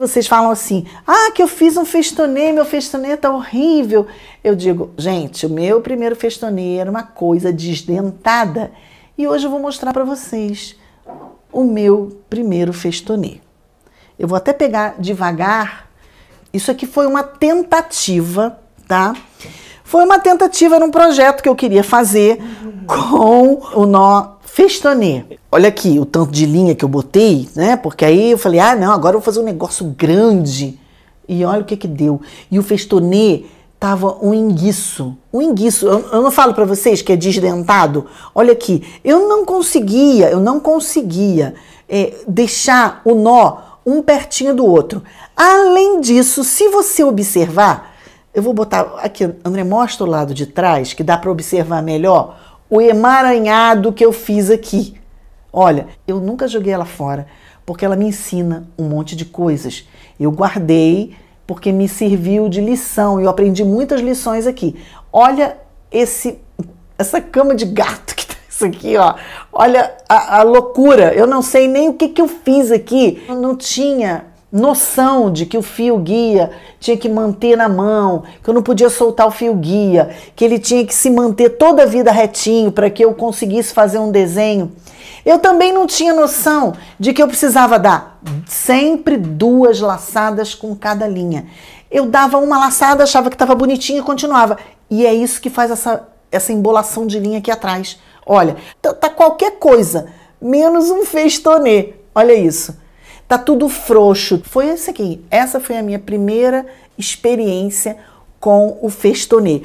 Vocês falam assim, ah, que eu fiz um festonê, meu festonê tá horrível. Eu digo, gente, o meu primeiro festonê era uma coisa desdentada. E hoje eu vou mostrar para vocês o meu primeiro festonê. Eu vou até pegar devagar. Isso aqui foi uma tentativa, tá? Foi uma tentativa num projeto que eu queria fazer com o nó Festonê. Olha aqui o tanto de linha que eu botei, né? Porque aí eu falei, ah, não, agora eu vou fazer um negócio grande. E olha o que que deu. E o festonê tava um inguiço. Um inguiço. Eu, eu não falo para vocês que é desdentado. Olha aqui, eu não conseguia, eu não conseguia é, deixar o nó um pertinho do outro. Além disso, se você observar, eu vou botar aqui, André, mostra o lado de trás que dá para observar melhor o emaranhado que eu fiz aqui. Olha, eu nunca joguei ela fora, porque ela me ensina um monte de coisas. Eu guardei porque me serviu de lição, eu aprendi muitas lições aqui. Olha esse essa cama de gato que tá isso aqui, ó. Olha a, a loucura. Eu não sei nem o que, que eu fiz aqui. Eu não tinha noção de que o fio guia tinha que manter na mão, que eu não podia soltar o fio guia, que ele tinha que se manter toda a vida retinho para que eu conseguisse fazer um desenho. Eu também não tinha noção de que eu precisava dar sempre duas laçadas com cada linha. Eu dava uma laçada, achava que estava bonitinho e continuava. E é isso que faz essa, essa embolação de linha aqui atrás. Olha, tá, tá qualquer coisa, menos um festonê. Olha isso tá tudo frouxo. Foi isso aqui. Essa foi a minha primeira experiência com o festonê.